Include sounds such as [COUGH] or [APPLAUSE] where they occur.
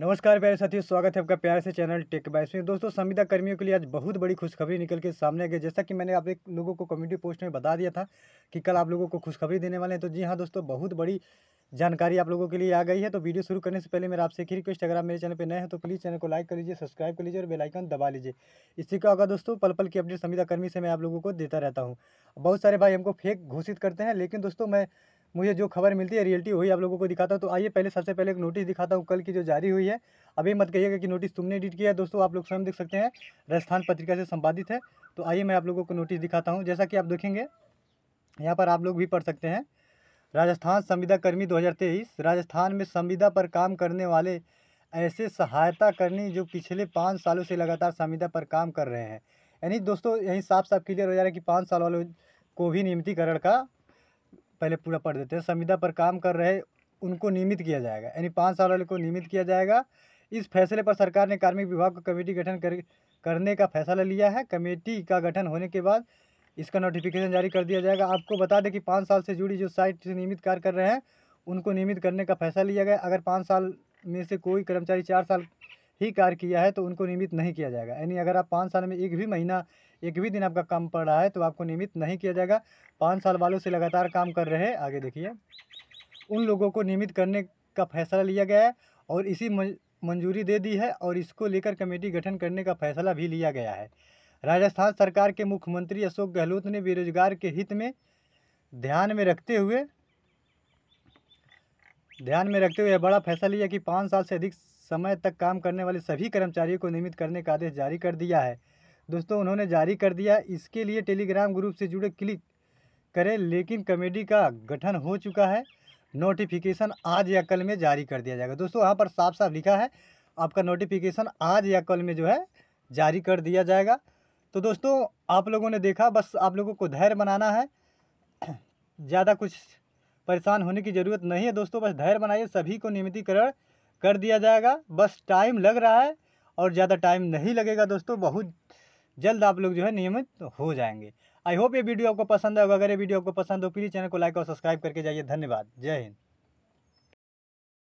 नमस्कार प्यारे साथियों स्वागत है आपका प्यार से चैनल टेक बाइस में दोस्तों संविदा कर्मियों के लिए आज बहुत बड़ी खुशखबरी निकल के सामने आ गई जैसा कि मैंने आप लोगों को कम्युनिटी पोस्ट में बता दिया था कि कल आप लोगों को खुशखबरी देने वाले हैं तो जी हाँ दोस्तों बहुत बड़ी जानकारी आप लोगों के लिए आ गई है तो वीडियो शुरू करने से पहले मेरा आपसे एक ही रिक्वेस्ट अगर आप मेरे चैनल पर नए हैं तो प्लीज़ चैनल को लाइक कर लीजिए सब्सक्राइब कर लीजिए और बेलाइकन दबा लीजिए इसी का अगर दोस्तों पल पल की अपडेट संविदा कर्मी से मैं आप लोगों को देता रहता हूँ बहुत सारे भाई हमको फेक घोषित करते हैं लेकिन दोस्तों मैं मुझे जो खबर मिलती है रियलिटी वही आप लोगों को दिखाता हूँ तो आइए पहले सबसे पहले एक नोटिस दिखाता हूँ कल की जो जारी हुई है अभी मत कहिएगा कि नोटिस तुमने एडिट किया है दोस्तों आप लोग स्वयं देख सकते हैं राजस्थान पत्रिका से संपादित है तो आइए मैं आप लोगों को नोटिस दिखाता हूँ जैसा कि आप देखेंगे यहाँ पर आप लोग भी पढ़ सकते हैं राजस्थान संविदा कर्मी 2023 राजस्थान में संविदा पर काम करने वाले ऐसे सहायता करने जो पिछले पाँच सालों से लगातार संविदा पर काम कर रहे हैं यानी दोस्तों यही साफ साफ क्लियर हो जा रहा है कि पाँच साल वालों को भी नियमितीकरण का पहले पूरा पढ़ देते हैं संविदा पर काम कर रहे उनको नियमित किया जाएगा यानी पाँच साल वाले को नियमित किया जाएगा इस फैसले पर सरकार ने कार्मिक विभाग को कमेटी गठन कर करने का फैसला लिया है कमेटी का गठन होने के बाद इसका नोटिफिकेशन जारी कर दिया जाएगा आपको बता दें कि पाँच साल से जुड़ी जो साइट से नियमित कार्य कर रहे हैं उनको नियमित करने का फैसला लिया गया अगर पाँच साल में से कोई कर्मचारी चार साल ही कार्य किया है तो उनको नियमित नहीं किया जाएगा यानी अगर आप पाँच साल में एक भी महीना एक भी दिन आपका काम पड़ रहा है तो आपको नियमित नहीं किया जाएगा पाँच साल वालों से लगातार काम कर रहे हैं आगे देखिए उन लोगों को नियमित करने का फैसला लिया गया है और इसी मंजूरी दे दी है और इसको लेकर कमेटी गठन करने का फैसला भी लिया गया है राजस्थान सरकार के मुख्यमंत्री अशोक गहलोत ने बेरोजगार के हित में ध्यान में रखते हुए ध्यान में रखते हुए यह बड़ा फैसला लिया कि पाँच साल से अधिक समय तक काम करने वाले सभी कर्मचारियों को नियमित करने का आदेश जारी कर दिया है दोस्तों उन्होंने जारी कर दिया इसके लिए टेलीग्राम ग्रुप से जुड़े क्लिक करें लेकिन कमेटी का गठन हो चुका है नोटिफिकेशन आज या कल में जारी कर दिया जाएगा दोस्तों वहाँ पर साफ साफ लिखा है आपका नोटिफिकेशन आज या कल में जो है जारी कर दिया जाएगा तो दोस्तों आप लोगों ने देखा बस आप लोगों को धैर्य बनाना है [CLEARS THROAT] ज़्यादा कुछ परेशान होने की ज़रूरत नहीं है दोस्तों बस धैर्य बनाइए सभी को नियमितीकरण कर दिया जाएगा बस टाइम लग रहा है और ज़्यादा टाइम नहीं लगेगा दोस्तों बहुत जल्द आप लोग जो है नियमित हो जाएंगे आई होप ये वीडियो आपको पसंद आएगा अगर ये वीडियो आपको पसंद हो तो प्लीज़ चैनल को लाइक और सब्सक्राइब करके जाइए धन्यवाद जय हिंद